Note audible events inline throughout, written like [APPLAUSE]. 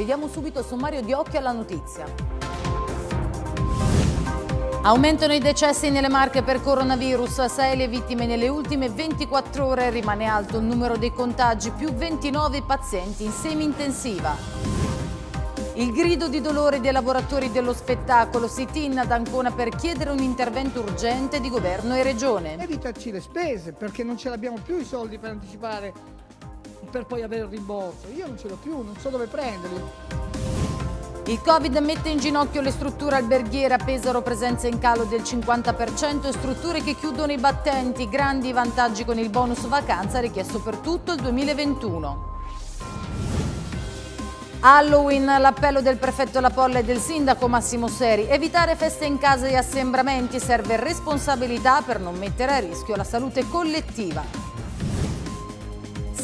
Vediamo subito il sommario di occhio alla notizia. Aumentano i decessi nelle marche per coronavirus, 6 le vittime nelle ultime 24 ore, rimane alto il numero dei contagi, più 29 pazienti in semi-intensiva. Il grido di dolore dei lavoratori dello spettacolo si tinna ad Ancona per chiedere un intervento urgente di governo e regione. Evitarci le spese perché non ce l'abbiamo più i soldi per anticipare per poi avere il rimborso. Io non ce l'ho più, non so dove prenderli. Il Covid mette in ginocchio le strutture alberghiere a Pesaro, presenza in calo del 50%, strutture che chiudono i battenti, grandi vantaggi con il bonus vacanza richiesto per tutto il 2021. Halloween, l'appello del prefetto La Polla e del sindaco Massimo Seri. Evitare feste in casa e assembramenti serve responsabilità per non mettere a rischio la salute collettiva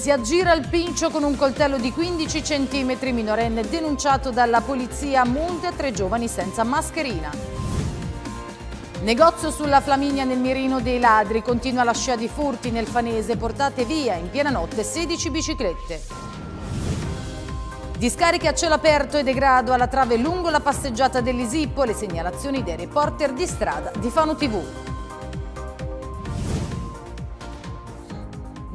si aggira il pincio con un coltello di 15 cm minorenne denunciato dalla polizia Monte a tre giovani senza mascherina. Negozio sulla Flaminia nel mirino dei ladri, continua la scia di furti nel Fanese, portate via in piena notte 16 biciclette. Discariche a cielo aperto e degrado alla trave lungo la passeggiata dell'Isippo, le segnalazioni dei reporter di strada di Fano TV.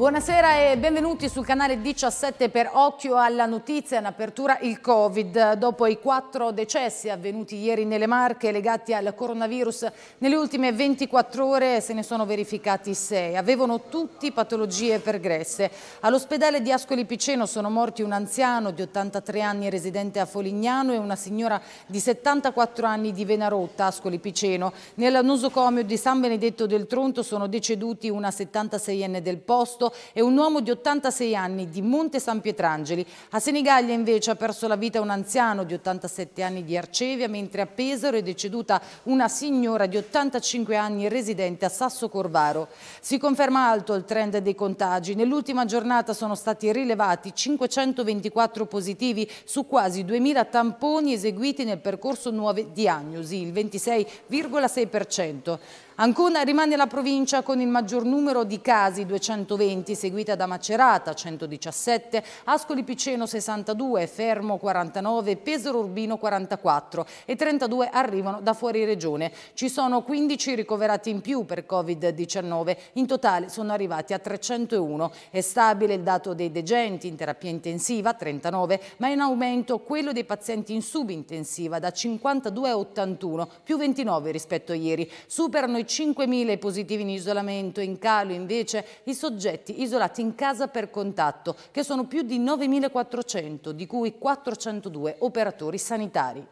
Buonasera e benvenuti sul canale 17 per Occhio alla Notizia in apertura il Covid. Dopo i quattro decessi avvenuti ieri nelle Marche legati al coronavirus, nelle ultime 24 ore se ne sono verificati sei. Avevano tutti patologie pergresse. All'ospedale di Ascoli Piceno sono morti un anziano di 83 anni residente a Folignano e una signora di 74 anni di Venarotta, Ascoli Piceno. Nel nosocomio di San Benedetto del Tronto sono deceduti una 76enne del posto e un uomo di 86 anni di Monte San Pietrangeli. A Senigallia invece ha perso la vita un anziano di 87 anni di Arcevia, mentre a Pesaro è deceduta una signora di 85 anni residente a Sasso Corvaro. Si conferma alto il trend dei contagi. Nell'ultima giornata sono stati rilevati 524 positivi su quasi 2.000 tamponi eseguiti nel percorso nuove diagnosi, il 26,6%. Ancona rimane la provincia con il maggior numero di casi, 220, seguita da Macerata, 117, Ascoli Piceno 62, Fermo 49, Pesaro Urbino 44 e 32 arrivano da fuori regione. Ci sono 15 ricoverati in più per Covid-19, in totale sono arrivati a 301. È stabile il dato dei degenti in terapia intensiva, 39, ma è in aumento quello dei pazienti in subintensiva da 52 a 81, più 29 rispetto a ieri. Superano i 5.000 i positivi in isolamento, in calo invece i soggetti isolati in casa per contatto, che sono più di 9.400, di cui 402 operatori sanitari.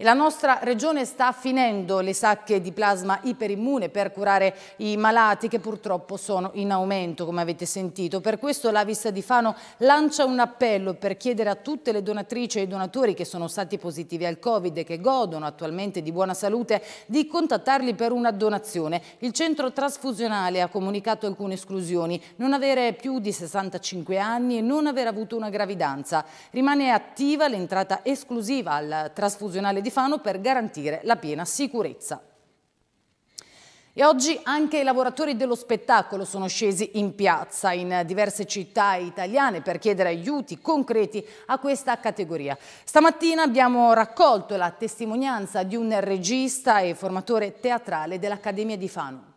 E la nostra regione sta finendo le sacche di plasma iperimmune per curare i malati che purtroppo sono in aumento, come avete sentito. Per questo l'Avis di Fano lancia un appello per chiedere a tutte le donatrici e i donatori che sono stati positivi al Covid e che godono attualmente di buona salute di contattarli per una donazione. Il centro trasfusionale ha comunicato alcune esclusioni, non avere più di 65 anni e non aver avuto una gravidanza. Rimane attiva l'entrata esclusiva al trasfusionale di Fanno per garantire la piena sicurezza. E oggi anche i lavoratori dello spettacolo sono scesi in piazza in diverse città italiane per chiedere aiuti concreti a questa categoria. Stamattina abbiamo raccolto la testimonianza di un regista e formatore teatrale dell'Accademia di Fano.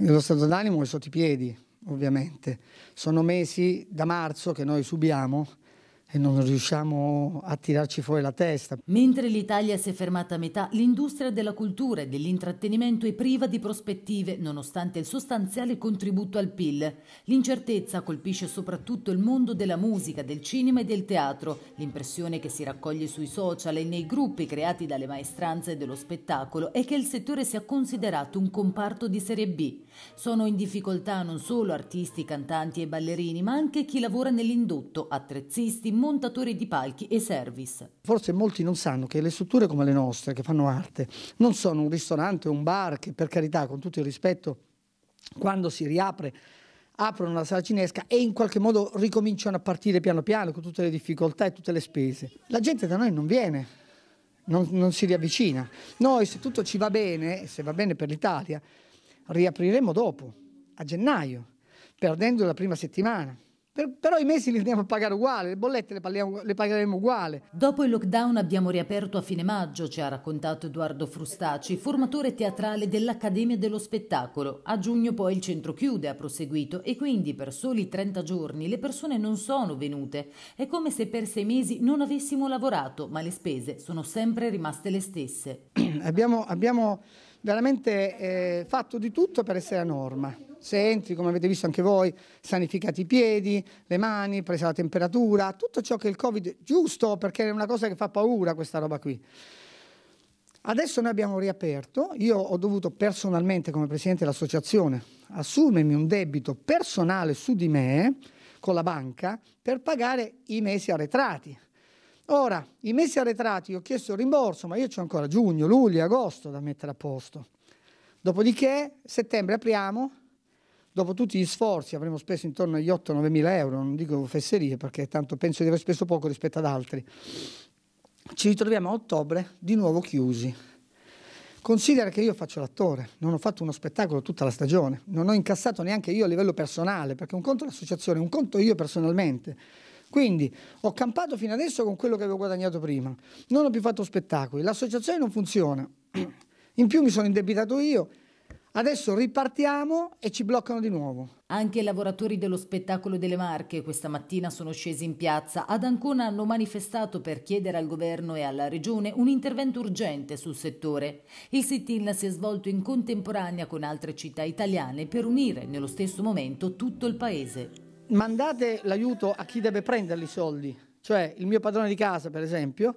Nello stato d'animo è sotto i piedi, ovviamente. Sono mesi da marzo che noi subiamo e non riusciamo a tirarci fuori la testa. Mentre l'Italia si è fermata a metà, l'industria della cultura e dell'intrattenimento è priva di prospettive, nonostante il sostanziale contributo al PIL. L'incertezza colpisce soprattutto il mondo della musica, del cinema e del teatro. L'impressione che si raccoglie sui social e nei gruppi creati dalle maestranze dello spettacolo è che il settore sia considerato un comparto di serie B, sono in difficoltà non solo artisti, cantanti e ballerini, ma anche chi lavora nell'indotto, attrezzisti, montatori di palchi e service. Forse molti non sanno che le strutture come le nostre, che fanno arte, non sono un ristorante o un bar che per carità, con tutto il rispetto, quando si riapre aprono la sala cinesca e in qualche modo ricominciano a partire piano piano con tutte le difficoltà e tutte le spese. La gente da noi non viene, non, non si riavvicina. Noi se tutto ci va bene, se va bene per l'Italia, riapriremo dopo, a gennaio, perdendo la prima settimana. Per, però i mesi li andiamo a pagare uguale, le bollette le, parliamo, le, pagheremo uguale. Dopo il lockdown abbiamo riaperto a fine maggio, ci ha raccontato Edoardo Frustaci, formatore teatrale dell'Accademia dello Spettacolo. A giugno poi il centro chiude, ha proseguito, e quindi per soli 30 giorni le persone non sono venute. È come se per sei mesi non avessimo lavorato, ma le spese sono sempre rimaste le stesse. [CLEARS THROAT] abbiamo, abbiamo veramente eh, fatto di tutto per essere a norma. Se entri, come avete visto anche voi, sanificati i piedi, le mani, presa la temperatura, tutto ciò che il Covid, giusto perché è una cosa che fa paura questa roba qui. Adesso noi abbiamo riaperto, io ho dovuto personalmente come presidente dell'associazione assumermi un debito personale su di me con la banca per pagare i mesi arretrati, Ora, i mesi arretrati ho chiesto il rimborso, ma io ho ancora giugno, luglio, agosto da mettere a posto. Dopodiché, settembre apriamo, dopo tutti gli sforzi avremo speso intorno agli 8-9 mila euro, non dico fesserie perché tanto penso di aver speso poco rispetto ad altri. Ci ritroviamo a ottobre di nuovo chiusi. Considera che io faccio l'attore, non ho fatto uno spettacolo tutta la stagione, non ho incassato neanche io a livello personale, perché un conto è l'associazione, un conto io personalmente. Quindi ho campato fino adesso con quello che avevo guadagnato prima, non ho più fatto spettacoli, l'associazione non funziona, [CLEARS THROAT] in più mi sono indebitato io, Adesso ripartiamo e ci bloccano di nuovo. Anche i lavoratori dello spettacolo delle Marche questa mattina sono scesi in piazza. Ad Ancona hanno manifestato per chiedere al governo e alla regione un intervento urgente sul settore. Il sit-in si è svolto in contemporanea con altre città italiane per unire nello stesso momento tutto il paese mandate l'aiuto a chi deve prenderli i soldi, cioè il mio padrone di casa per esempio,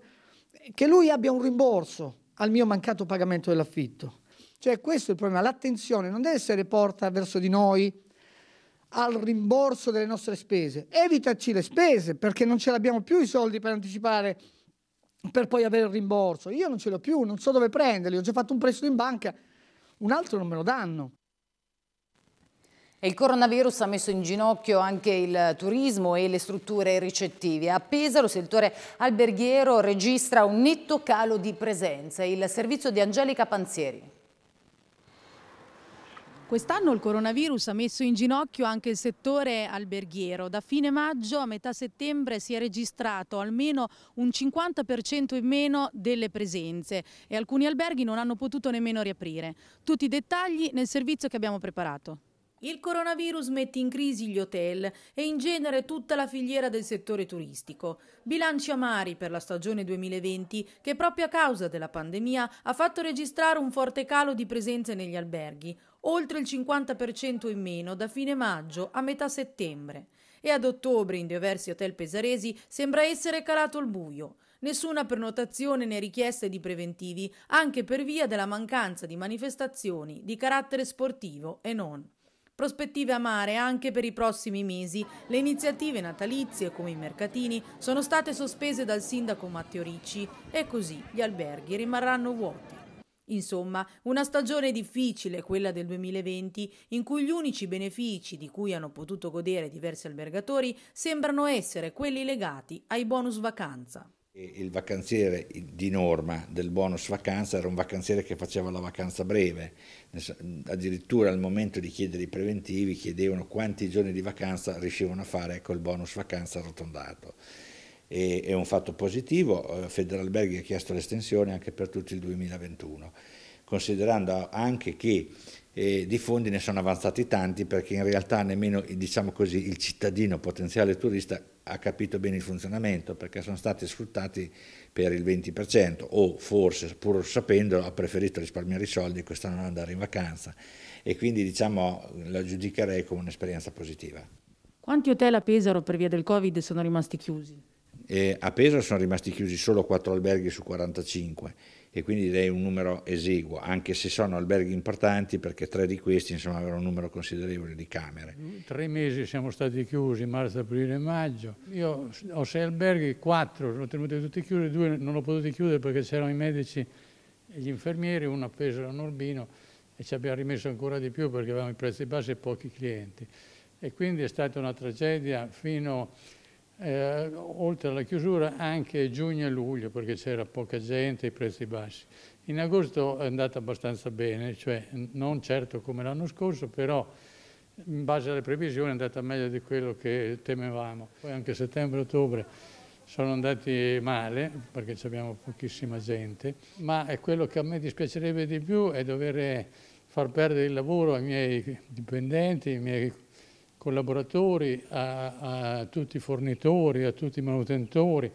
che lui abbia un rimborso al mio mancato pagamento dell'affitto. Cioè questo è il problema, l'attenzione non deve essere porta verso di noi al rimborso delle nostre spese. Evitaci le spese perché non ce l'abbiamo più i soldi per anticipare per poi avere il rimborso. Io non ce l'ho più, non so dove prenderli, ho già fatto un prestito in banca, un altro non me lo danno. Il coronavirus ha messo in ginocchio anche il turismo e le strutture ricettive. A Pesaro il settore alberghiero registra un netto calo di presenza. Il servizio di Angelica Panzieri. Quest'anno il coronavirus ha messo in ginocchio anche il settore alberghiero. Da fine maggio a metà settembre si è registrato almeno un 50% in meno delle presenze e alcuni alberghi non hanno potuto nemmeno riaprire. Tutti i dettagli nel servizio che abbiamo preparato. Il coronavirus mette in crisi gli hotel e in genere tutta la filiera del settore turistico. Bilanci amari per la stagione 2020 che proprio a causa della pandemia ha fatto registrare un forte calo di presenze negli alberghi, oltre il 50% in meno da fine maggio a metà settembre. E ad ottobre in diversi hotel pesaresi sembra essere calato il buio. Nessuna prenotazione né richieste di preventivi, anche per via della mancanza di manifestazioni di carattere sportivo e non. Prospettive amare anche per i prossimi mesi. Le iniziative natalizie, come i mercatini, sono state sospese dal sindaco Matteo Ricci e così gli alberghi rimarranno vuoti. Insomma, una stagione difficile, quella del 2020, in cui gli unici benefici di cui hanno potuto godere diversi albergatori sembrano essere quelli legati ai bonus vacanza il vacanziere di norma del bonus vacanza era un vacanziere che faceva la vacanza breve, addirittura al momento di chiedere i preventivi chiedevano quanti giorni di vacanza riuscivano a fare col ecco, bonus vacanza arrotondato. E, è un fatto positivo, eh, Federalberghi ha chiesto l'estensione anche per tutto il 2021, considerando anche che e di fondi ne sono avanzati tanti perché in realtà nemmeno diciamo così, il cittadino potenziale turista ha capito bene il funzionamento perché sono stati sfruttati per il 20% o forse pur sapendolo ha preferito risparmiare i soldi e quest'anno andare in vacanza e quindi diciamo la giudicherei come un'esperienza positiva. Quanti hotel a Pesaro per via del Covid sono rimasti chiusi? E eh, a Pesaro sono rimasti chiusi solo 4 alberghi su 45 e quindi direi un numero esiguo, anche se sono alberghi importanti perché tre di questi insomma avevano un numero considerevole di camere. Tre mesi siamo stati chiusi, marzo, aprile e maggio. Io ho sei alberghi, quattro sono tenuti tutti chiusi, due non l'ho potuto chiudere perché c'erano i medici e gli infermieri, uno appeso a un Urbino e ci abbiamo rimesso ancora di più perché avevamo i prezzi bassi e pochi clienti. E quindi è stata una tragedia fino a eh, oltre alla chiusura anche giugno e luglio perché c'era poca gente e i prezzi bassi. In agosto è andata abbastanza bene, cioè non certo come l'anno scorso, però in base alle previsioni è andata meglio di quello che temevamo. Poi anche settembre e ottobre sono andati male perché abbiamo pochissima gente, ma è quello che a me dispiacerebbe di più è dover far perdere il lavoro ai miei dipendenti, ai miei collaboratori, a, a, tutti i fornitori, a tutti i manutentori,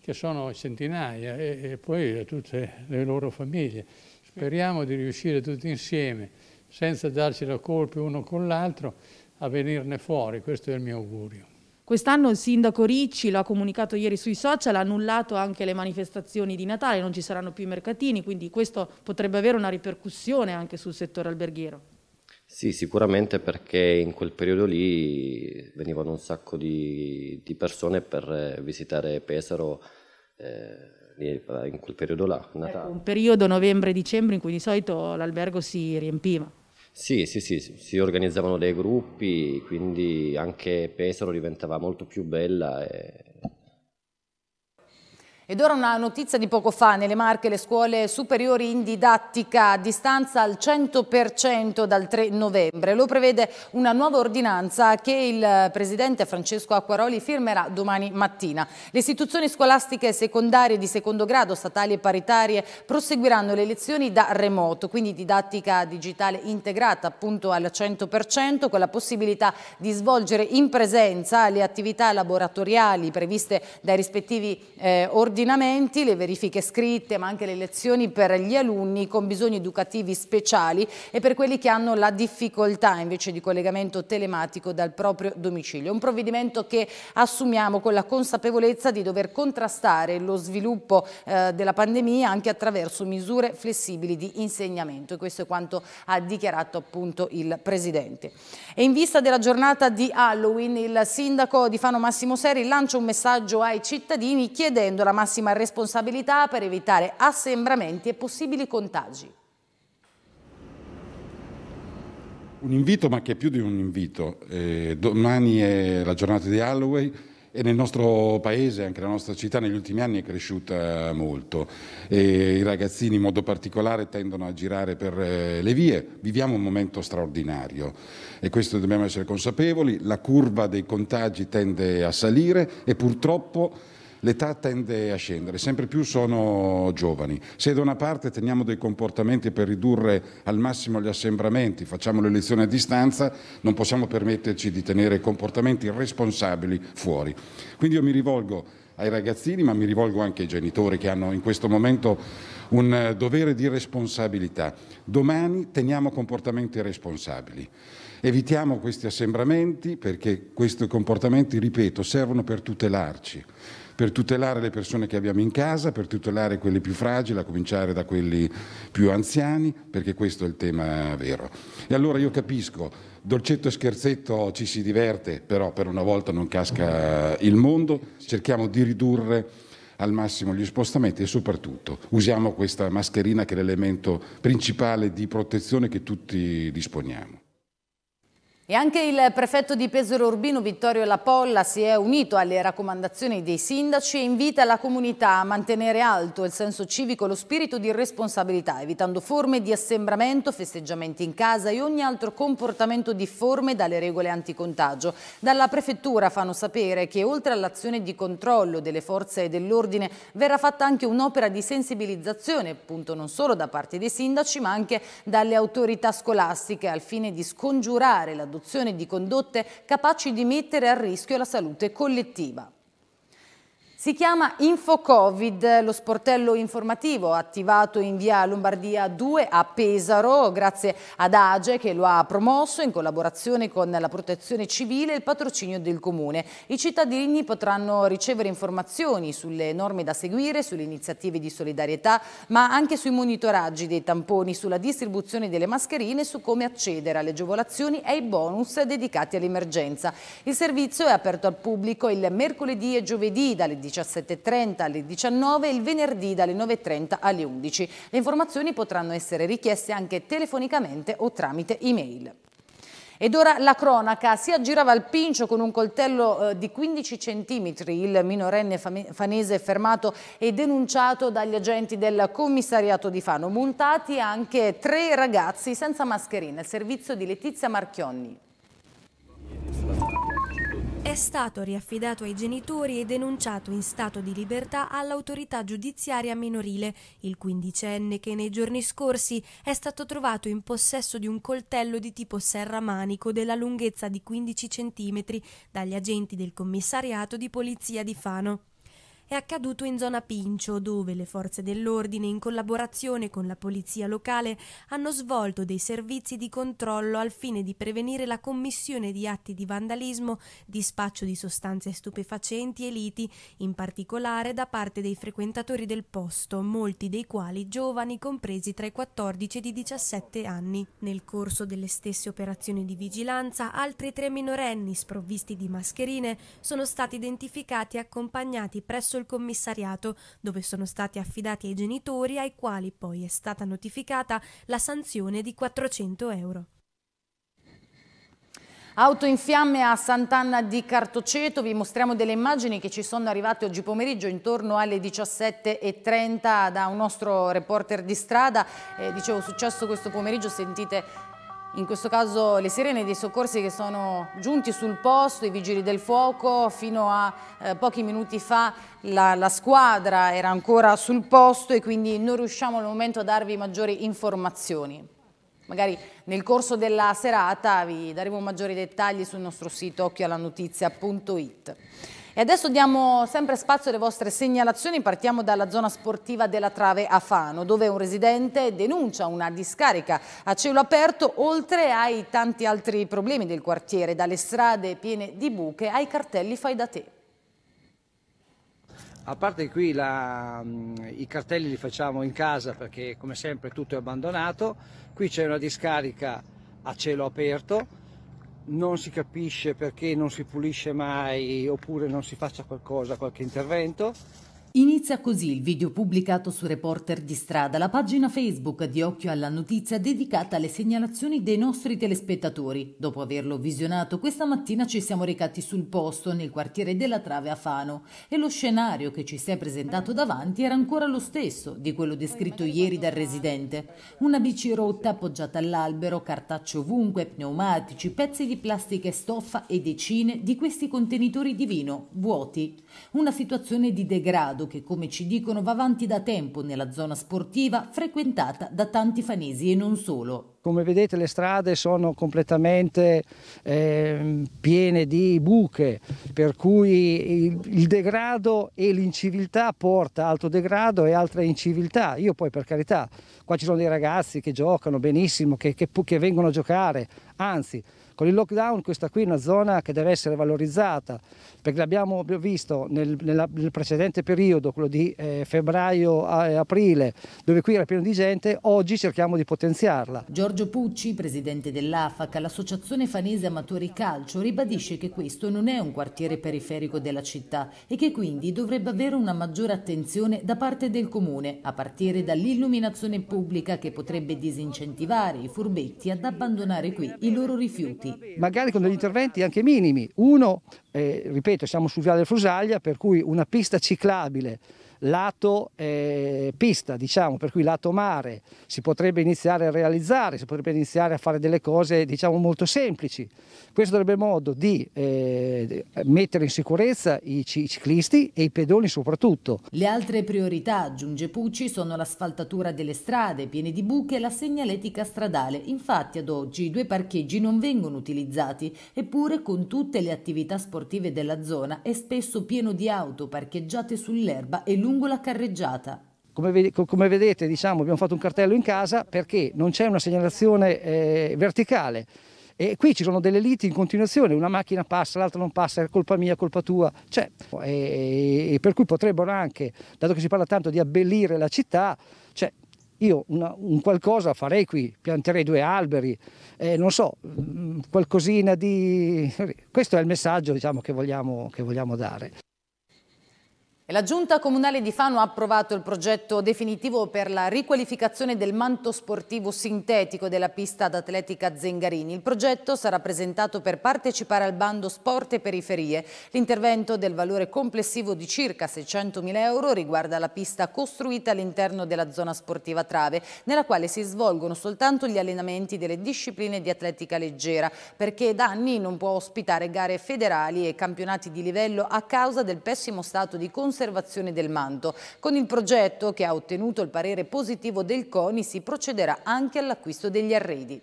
che sono centinaia, e, e poi a tutte le loro famiglie. Speriamo di riuscire tutti insieme, senza darci la colpa uno con l'altro, a venirne fuori. Questo è il mio augurio. Quest'anno il sindaco Ricci, lo ha comunicato ieri sui social, ha annullato anche le manifestazioni di Natale, non ci saranno più i mercatini, quindi questo potrebbe avere una ripercussione anche sul settore alberghiero. Sì, sicuramente perché in quel periodo lì venivano un sacco di, di persone per eh, visitare Pesaro. Eh, eh, in quel periodo là, Ecco, un periodo novembre-dicembre in cui di solito l'albergo si riempiva. Sì, sì, sì, si organizzavano dei gruppi, quindi anche Pesaro diventava molto più bella e ed ora una notizia di poco fa, nelle Marche le scuole superiori in didattica a distanza al 100% dal 3 novembre. Lo prevede una nuova ordinanza che il presidente Francesco Acquaroli firmerà domani mattina. Le istituzioni scolastiche secondarie di secondo grado, statali e paritarie, proseguiranno le lezioni da remoto, quindi didattica digitale integrata appunto al 100% con la possibilità di svolgere in presenza le attività laboratoriali previste dai rispettivi eh, ordinanze ordinamenti, le verifiche scritte ma anche le lezioni per gli alunni con bisogni educativi speciali e per quelli che hanno la difficoltà invece di collegamento telematico dal proprio domicilio. Un provvedimento che assumiamo con la consapevolezza di dover contrastare lo sviluppo eh, della pandemia anche attraverso misure flessibili di insegnamento e questo è quanto ha dichiarato appunto il Presidente. E in vista della giornata di Halloween il Sindaco di Fano Massimo Seri lancia un messaggio ai cittadini chiedendo la massima massima responsabilità per evitare assembramenti e possibili contagi. Un invito, ma che è più di un invito. Eh, domani è la giornata di Halloween e nel nostro paese, anche la nostra città, negli ultimi anni è cresciuta molto. E I ragazzini in modo particolare tendono a girare per eh, le vie. Viviamo un momento straordinario e questo dobbiamo essere consapevoli. La curva dei contagi tende a salire e purtroppo l'età tende a scendere, sempre più sono giovani. Se da una parte teniamo dei comportamenti per ridurre al massimo gli assembramenti, facciamo le lezioni a distanza, non possiamo permetterci di tenere comportamenti responsabili fuori. Quindi io mi rivolgo ai ragazzini, ma mi rivolgo anche ai genitori che hanno in questo momento un dovere di responsabilità. Domani teniamo comportamenti responsabili. Evitiamo questi assembramenti perché questi comportamenti, ripeto, servono per tutelarci per tutelare le persone che abbiamo in casa, per tutelare quelli più fragili, a cominciare da quelli più anziani, perché questo è il tema vero. E allora io capisco, dolcetto e scherzetto ci si diverte, però per una volta non casca il mondo, cerchiamo di ridurre al massimo gli spostamenti e soprattutto usiamo questa mascherina che è l'elemento principale di protezione che tutti disponiamo. E anche il prefetto di Pesaro Urbino Vittorio Lapolla si è unito alle raccomandazioni dei sindaci e invita la comunità a mantenere alto il senso civico e lo spirito di responsabilità, evitando forme di assembramento, festeggiamenti in casa e ogni altro comportamento difforme dalle regole anticontagio. Dalla prefettura fanno sapere che oltre all'azione di controllo delle forze dell'ordine verrà fatta anche un'opera di sensibilizzazione, appunto non solo da parte dei sindaci ma anche dalle autorità scolastiche al fine di scongiurare la adozione di condotte capaci di mettere a rischio la salute collettiva. Si chiama InfoCovid, lo sportello informativo attivato in via Lombardia 2 a Pesaro grazie ad Age che lo ha promosso in collaborazione con la protezione civile e il patrocinio del comune. I cittadini potranno ricevere informazioni sulle norme da seguire, sulle iniziative di solidarietà ma anche sui monitoraggi dei tamponi, sulla distribuzione delle mascherine su come accedere alle agevolazioni e ai bonus dedicati all'emergenza. Il servizio è aperto al pubblico il mercoledì e giovedì dalle 18 17.30 alle 19 e il venerdì dalle 9.30 alle 11. Le informazioni potranno essere richieste anche telefonicamente o tramite email. Ed ora la cronaca. Si aggirava al pincio con un coltello eh, di 15 centimetri il minorenne fanese fermato e denunciato dagli agenti del commissariato di Fano. montati anche tre ragazzi senza mascherina. Il servizio di Letizia Marchionni. È stato riaffidato ai genitori e denunciato in stato di libertà all'autorità giudiziaria minorile, il quindicenne che nei giorni scorsi è stato trovato in possesso di un coltello di tipo serramanico della lunghezza di 15 cm dagli agenti del commissariato di polizia di Fano è accaduto in zona Pincio, dove le forze dell'ordine, in collaborazione con la polizia locale, hanno svolto dei servizi di controllo al fine di prevenire la commissione di atti di vandalismo, dispaccio di sostanze stupefacenti e liti, in particolare da parte dei frequentatori del posto, molti dei quali giovani compresi tra i 14 e i 17 anni. Nel corso delle stesse operazioni di vigilanza, altri tre minorenni sprovvisti di mascherine sono stati identificati e accompagnati presso il del commissariato, dove sono stati affidati ai genitori ai quali poi è stata notificata la sanzione di 400 euro. Auto in fiamme a Sant'Anna di Cartoceto, vi mostriamo delle immagini che ci sono arrivate oggi pomeriggio intorno alle 17.30 da un nostro reporter di strada. Eh, dicevo, successo questo pomeriggio, sentite in questo caso le sirene dei soccorsi che sono giunti sul posto, i vigili del fuoco, fino a eh, pochi minuti fa la, la, squadra era ancora sul posto e quindi non riusciamo al momento a darvi maggiori informazioni. Magari nel corso della serata vi daremo maggiori dettagli sul nostro sito occhioallanotizia.it. E adesso diamo sempre spazio alle vostre segnalazioni, partiamo dalla zona sportiva della Trave a Fano, dove un residente denuncia una discarica a cielo aperto, oltre ai tanti altri problemi del quartiere, dalle strade piene di buche ai cartelli fai da te. A parte qui la, mm, i cartelli li facciamo in casa perché come sempre tutto è abbandonato, qui c'è una discarica a cielo aperto non si capisce perché non si pulisce mai oppure non si faccia qualcosa, qualche intervento Inizia così il video pubblicato su Reporter di Strada, la pagina Facebook di Occhio alla Notizia dedicata alle segnalazioni dei nostri telespettatori. Dopo averlo visionato, questa mattina ci siamo recati sul posto, nel quartiere della Trave a Fano, e lo scenario che ci si è presentato davanti era ancora lo stesso di quello descritto ieri dal residente. Una bici rotta appoggiata all'albero, cartacce ovunque, pneumatici, pezzi di plastica e stoffa e decine di questi contenitori di vino vuoti. Una situazione di degrado mercato che, come ci dicono, va avanti da tempo nella zona sportiva frequentata da tanti fanesi e non solo. Come vedete le strade sono completamente eh, piene di buche, per cui il, il degrado e l'inciviltà porta alto degrado e altra inciviltà. Io poi per carità, qua ci sono dei ragazzi che giocano benissimo, che, che, che vengono a giocare, anzi con il lockdown questa qui è una zona che deve essere valorizzata perché l'abbiamo visto nel, nella, nel, precedente periodo, quello di eh, febbraio-aprile, dove qui era pieno di gente, oggi cerchiamo di potenziarla. Giorgio Pucci, presidente dell'AFAC, l'associazione fanese amatori calcio, ribadisce che questo non è un quartiere periferico della città e che quindi dovrebbe avere una maggiore attenzione da parte del comune, a partire dall'illuminazione pubblica che potrebbe disincentivare i furbetti ad abbandonare qui i loro rifiuti interventi, magari con degli interventi anche minimi. Uno, eh, ripeto, siamo sul Viale Frusaglia, per cui una pista ciclabile lato eh, pista, diciamo, per cui lato mare, si potrebbe iniziare a realizzare, si potrebbe iniziare a fare delle cose diciamo, molto semplici. Questo darebbe modo di eh, mettere in sicurezza i, ciclisti e i pedoni soprattutto. Le altre priorità, aggiunge Pucci, sono l'asfaltatura delle strade piene di buche e la segnaletica stradale. Infatti ad oggi i due parcheggi non vengono utilizzati, eppure con tutte le attività sportive della zona è spesso pieno di auto parcheggiate sull'erba e lungo lungo la carreggiata. Come, come vedete diciamo, abbiamo fatto un cartello in casa perché non c'è una segnalazione eh, verticale e qui ci sono delle liti in continuazione, una macchina passa, l'altra non passa, è colpa mia, colpa tua, cioè, e, e per cui potrebbero anche, dato che si parla tanto di abbellire la città, cioè, io una, un qualcosa farei qui, pianterei due alberi, eh, non so, mm, qualcosina di... Questo è il messaggio diciamo, che, vogliamo, che vogliamo dare. La Giunta Comunale di Fano ha approvato il progetto definitivo per la riqualificazione del manto sportivo sintetico della pista d'atletica Zengarini. Il progetto sarà presentato per partecipare al bando Sport e Periferie. L'intervento del valore complessivo di circa 600.000 euro riguarda la pista costruita all'interno della zona sportiva Trave, nella quale si svolgono soltanto gli allenamenti delle discipline di atletica leggera, perché da anni non può ospitare gare federali e campionati di livello a causa del pessimo stato di consumo conservazione del manto. Con il progetto che ha ottenuto il parere positivo del CONI si procederà anche all'acquisto degli arredi.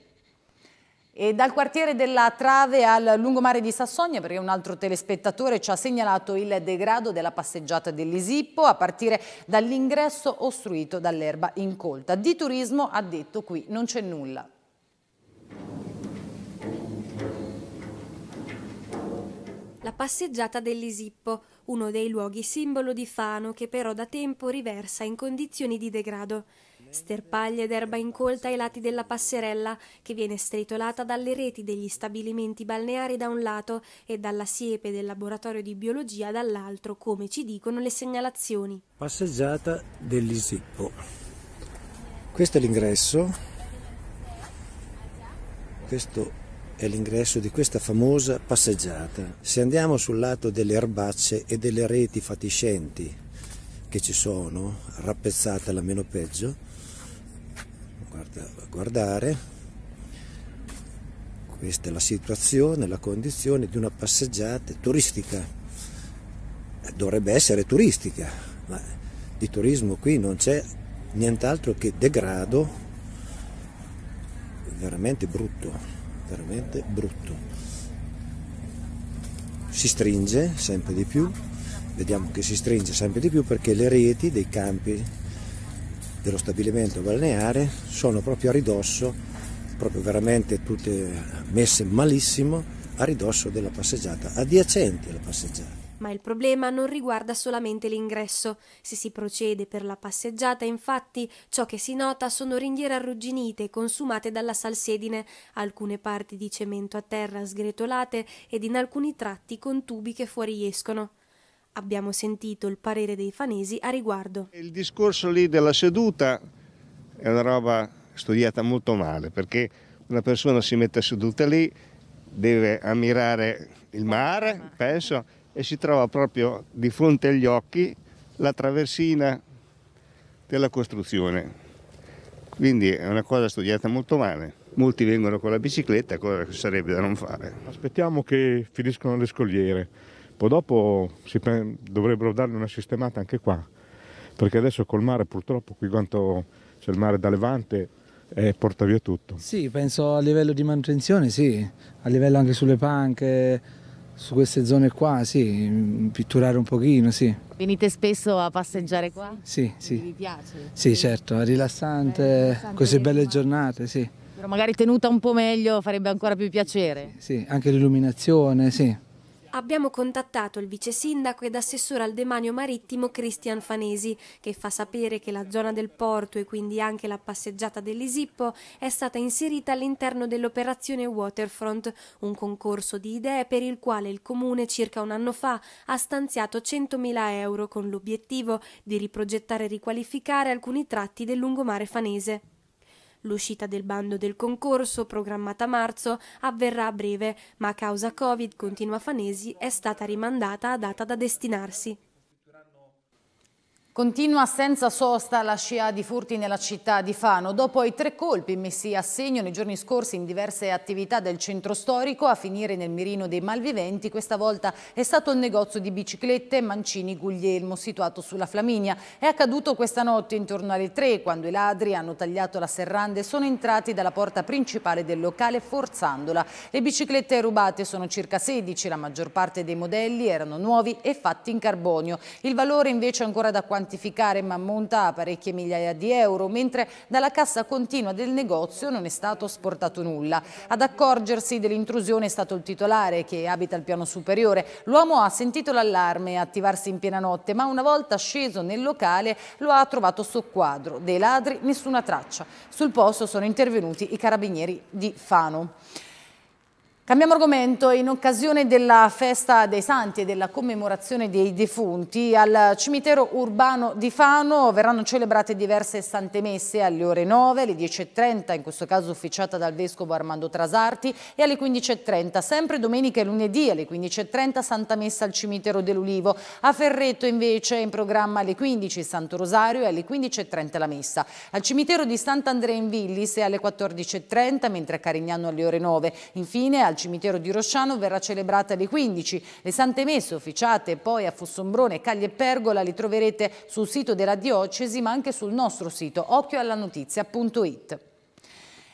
E dal quartiere della Trave al lungomare di Sassonia, perché un altro telespettatore ci ha segnalato il degrado della passeggiata dell'Isippo a partire dall'ingresso ostruito dall'erba incolta. Di turismo ha detto qui non c'è nulla. la passeggiata dell'Isippo, uno dei luoghi simbolo di Fano che però da tempo riversa in condizioni di degrado. Sterpaglie d'erba incolta ai lati della passerella, che viene stritolata dalle reti degli stabilimenti balneari da un lato e dalla siepe del laboratorio di biologia dall'altro, come ci dicono le segnalazioni. Passeggiata dell'Isippo. Questo è l'ingresso. Questo è l'ingresso di questa famosa passeggiata. Se andiamo sul lato delle erbacce e delle reti fatiscenti che ci sono, rappezzate la meno peggio, guarda, guardare, questa è la situazione, la condizione di una passeggiata turistica. Eh, dovrebbe essere turistica, ma di turismo qui non c'è nient'altro che degrado veramente brutto veramente brutto si stringe sempre di più vediamo che si stringe sempre di più perché le reti dei campi dello stabilimento balneare sono proprio a ridosso proprio veramente tutte messe malissimo a ridosso della passeggiata adiacenti alla passeggiata ma il problema non riguarda solamente l'ingresso. Se si procede per la passeggiata, infatti, ciò che si nota sono ringhiere arrugginite consumate dalla salsedine, alcune parti di cemento a terra sgretolate ed in alcuni tratti con tubi che fuoriescono. Abbiamo sentito il parere dei fanesi a riguardo. Il discorso lì della seduta è una roba studiata molto male perché una persona si mette seduta lì, deve ammirare il mare, penso, e si trova proprio di fronte agli occhi la traversina della costruzione. Quindi è una cosa studiata molto male. Molti vengono con la bicicletta, cosa che sarebbe da non fare. Aspettiamo che finiscono le scogliere, poi dopo dovrebbero darle una sistemata anche qua, perché adesso col mare purtroppo qui quanto c'è il mare da levante e eh, porta via tutto. Sì, penso a livello di manutenzione, sì, a livello anche sulle panche, su queste zone qua, sì, pitturare un pochino, sì. Venite spesso a passeggiare qua? Sì, sì. Vi piace? Sì, certo, è rilassante, è eh, rilassante così belle giornate, sì. Però magari tenuta un po' meglio farebbe ancora più piacere. Sì, anche l'illuminazione, sì. Abbiamo contattato il vice sindaco ed assessore al demanio marittimo Cristian Fanesi, che fa sapere che la zona del porto e quindi anche la passeggiata dell'Isippo è stata inserita all'interno dell'operazione Waterfront, un concorso di idee per il quale il comune circa un anno fa ha stanziato 100.000 euro con l'obiettivo di riprogettare e riqualificare alcuni tratti del lungomare fanese. L'uscita del bando del concorso, programmata a marzo, avverrà a breve, ma a causa Covid, continua Fanesi, è stata rimandata a data da destinarsi. Continua senza sosta la scia di furti nella città di Fano. Dopo i tre colpi messi a segno nei giorni scorsi in diverse attività del centro storico, a finire nel mirino dei malviventi, questa volta è stato il negozio di biciclette Mancini Guglielmo, situato sulla Flaminia. È accaduto questa notte intorno alle tre, quando i ladri hanno tagliato la serranda e sono entrati dalla porta principale del locale forzandola. Le biciclette rubate sono circa 16, la maggior parte dei modelli erano nuovi e fatti in carbonio. Il valore invece è ancora da quanto quantificare ma ammonta a parecchie migliaia di euro, mentre dalla cassa continua del negozio non è stato sportato nulla. Ad accorgersi dell'intrusione è stato il titolare che abita al piano superiore. L'uomo ha sentito l'allarme attivarsi in piena notte, ma una volta sceso nel locale lo ha trovato soqquadro. Dei ladri nessuna traccia. Sul posto sono intervenuti i carabinieri di Fano. Cambiamo argomento, in occasione della festa dei santi e della commemorazione dei defunti al cimitero urbano di Fano verranno celebrate diverse sante messe alle ore 9, alle 10.30, in questo caso ufficiata dal vescovo Armando Trasarti e alle 15.30, sempre domenica e lunedì alle 15.30 santa messa al cimitero dell'Ulivo. A Ferretto invece è in programma alle 15 il Santo Rosario e alle 15.30 la messa. Al cimitero di Sant'Andrea in Villis è alle 14.30, mentre a Carignano alle ore 9. Infine al cimitero di Rosciano verrà celebrata alle 15. Le Sante Messe officiate poi a Fossombrone, Cagli e Pergola li troverete sul sito della diocesi ma anche sul nostro sito occhioallanotizia.it.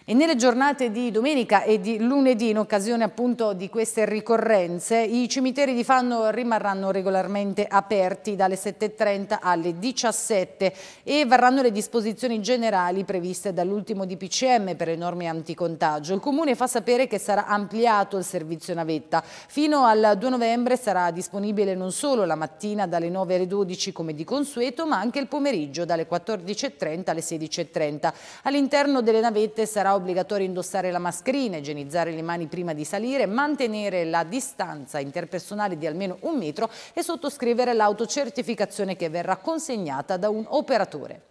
E nelle giornate di domenica e di lunedì, in occasione appunto di queste ricorrenze, i cimiteri di Fanno rimarranno regolarmente aperti dalle 7.30 alle 17 e varranno le disposizioni generali previste dall'ultimo DPCM per le norme anticontagio. Il Comune fa sapere che sarà ampliato il servizio navetta. Fino al 2 novembre sarà disponibile non solo la mattina dalle 9 alle 12 come di consueto, ma anche il pomeriggio dalle 14.30 alle 16.30. All'interno delle navette sarà obbligatorio indossare la mascherina, igienizzare le mani prima di salire, mantenere la distanza interpersonale di almeno un metro e sottoscrivere l'autocertificazione che verrà consegnata da un operatore.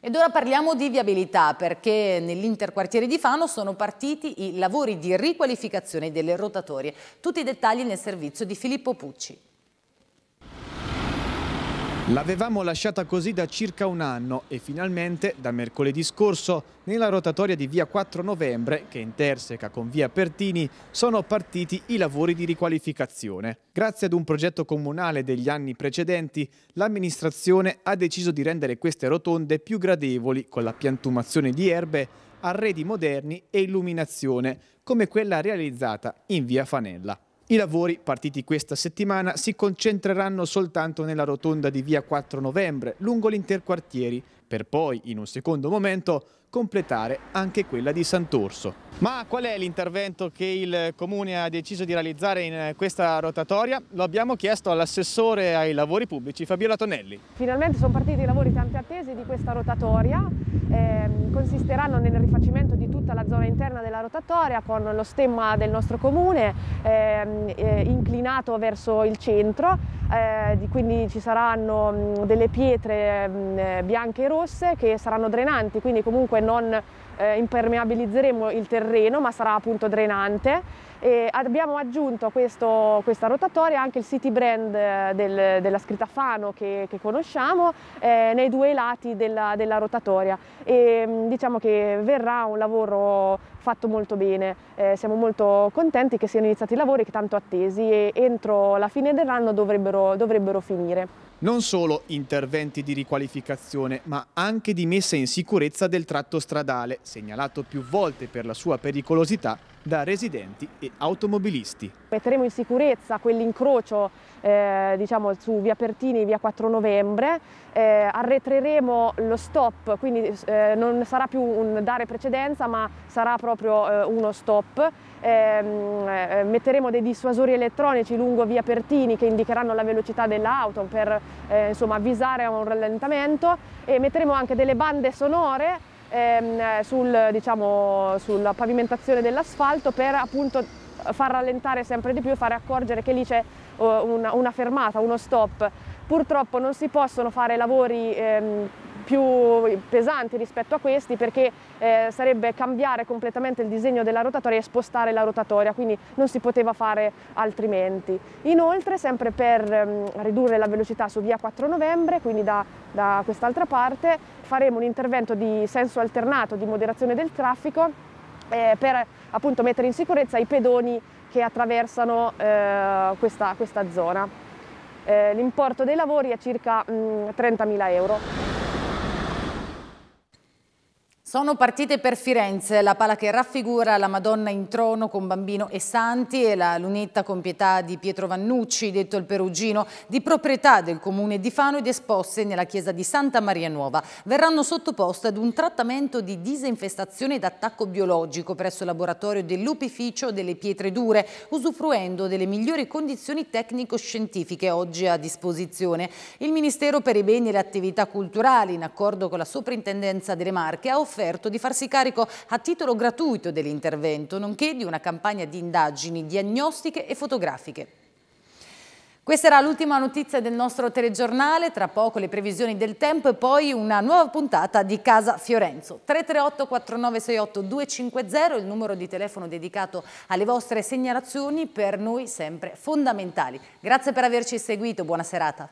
Ed ora parliamo di viabilità perché nell'interquartiere di Fano sono partiti i lavori di riqualificazione delle rotatorie. Tutti i dettagli nel servizio di Filippo Pucci. L'avevamo lasciata così da circa un anno e finalmente, da mercoledì scorso, nella rotatoria di via 4 novembre, che interseca con via Pertini, sono partiti i lavori di riqualificazione. Grazie ad un progetto comunale degli anni precedenti, l'amministrazione ha deciso di rendere queste rotonde più gradevoli con la piantumazione di erbe, arredi moderni e illuminazione, come quella realizzata in via Fanella. I lavori, partiti questa settimana, si concentreranno soltanto nella rotonda di via 4 novembre, lungo l'interquartieri, per poi in un secondo momento completare anche quella di Sant'Orso. Ma qual è l'intervento che il Comune ha deciso di realizzare in questa rotatoria? Lo abbiamo chiesto all'assessore ai lavori pubblici Fabiola Tonelli. Finalmente sono partiti i lavori tanti attesi di questa rotatoria, eh, consisteranno nel rifacimento di tutta la zona interna della rotatoria con lo stemma del nostro Comune ehm, eh, inclinato verso il centro, eh, quindi ci saranno delle pietre eh, bianche e rosse rosse che saranno drenanti, quindi comunque non eh, impermeabilizzeremo il terreno ma sarà appunto drenante. E abbiamo aggiunto a questo, questa rotatoria anche il city brand eh, del, della scritta Fano che, che conosciamo eh, nei due lati della, della rotatoria e mm, diciamo che verrà un lavoro fatto molto bene, eh, siamo molto contenti che siano iniziati i lavori che tanto attesi e entro la fine dell'anno dovrebbero, dovrebbero finire. Non solo interventi di riqualificazione, ma anche di messa in sicurezza del tratto stradale, segnalato più volte per la sua pericolosità da residenti e automobilisti. Metteremo in sicurezza quell'incrocio eh, diciamo, su via Pertini via 4 novembre, eh, arretreremo lo stop, quindi eh, non sarà più un dare precedenza ma sarà proprio eh, uno stop. Ehm, eh, metteremo dei dissuasori elettronici lungo via Pertini che indicheranno la velocità dell'auto per eh, insomma, avvisare a un rallentamento e metteremo anche delle bande sonore ehm, sul, diciamo, sulla pavimentazione dell'asfalto per appunto far rallentare sempre di più e fare accorgere che lì c'è eh, una, una fermata, uno stop. Purtroppo non si possono fare lavori ehm, più pesanti rispetto a questi perché eh, sarebbe cambiare completamente il disegno della rotatoria e spostare la rotatoria, quindi non si poteva fare altrimenti. Inoltre, sempre per ehm, ridurre la velocità su via 4 novembre, quindi da, da quest'altra parte, faremo un intervento di senso alternato di moderazione del traffico eh, per appunto mettere in sicurezza i pedoni che attraversano eh, questa, questa zona. Eh, l'importo dei lavori è circa mm, 30.000 euro. Sono partite per Firenze, la pala che raffigura la Madonna in trono con Bambino e Santi e la lunetta con pietà di Pietro Vannucci, detto il Perugino, di proprietà del comune di Fano ed esposte nella chiesa di Santa Maria Nuova. Verranno sottoposte ad un trattamento di disinfestazione ed attacco biologico presso il laboratorio dell'upificio delle pietre dure, usufruendo delle migliori condizioni tecnico-scientifiche oggi a disposizione. Il Ministero per i beni e le attività culturali, in accordo con la Soprintendenza delle Marche, ha offerto offerto di farsi carico a titolo gratuito dell'intervento, nonché di una campagna di indagini diagnostiche e fotografiche. Questa era l'ultima notizia del nostro telegiornale, tra poco le previsioni del tempo e poi una nuova puntata di Casa Fiorenzo. 338 4968 250, il numero di telefono dedicato alle vostre segnalazioni, per noi sempre fondamentali. Grazie per averci seguito, buona serata.